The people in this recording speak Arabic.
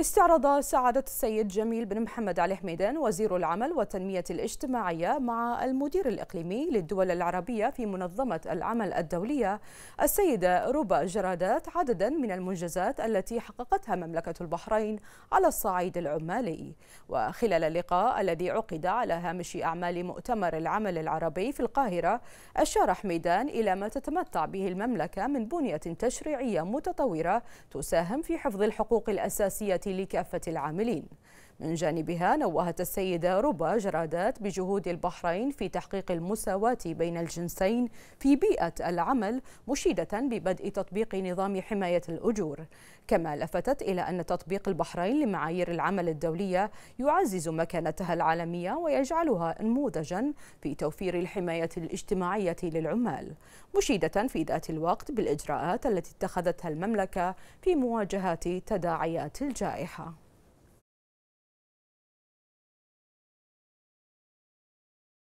استعرض سعادة السيد جميل بن محمد علي حميدان وزير العمل والتنمية الاجتماعية مع المدير الإقليمي للدول العربية في منظمة العمل الدولية السيدة روبا جرادات عددا من المنجزات التي حققتها مملكة البحرين على الصعيد العمالي وخلال اللقاء الذي عقد على هامش أعمال مؤتمر العمل العربي في القاهرة أشار حميدان إلى ما تتمتع به المملكة من بنية تشريعية متطورة تساهم في حفظ الحقوق الأساسية لكافة العاملين من جانبها نوهت السيدة روبا جرادات بجهود البحرين في تحقيق المساواة بين الجنسين في بيئة العمل مشيدة ببدء تطبيق نظام حماية الأجور كما لفتت إلى أن تطبيق البحرين لمعايير العمل الدولية يعزز مكانتها العالمية ويجعلها نموذجا في توفير الحماية الاجتماعية للعمال مشيدة في ذات الوقت بالإجراءات التي اتخذتها المملكة في مواجهة تداعيات الجائحة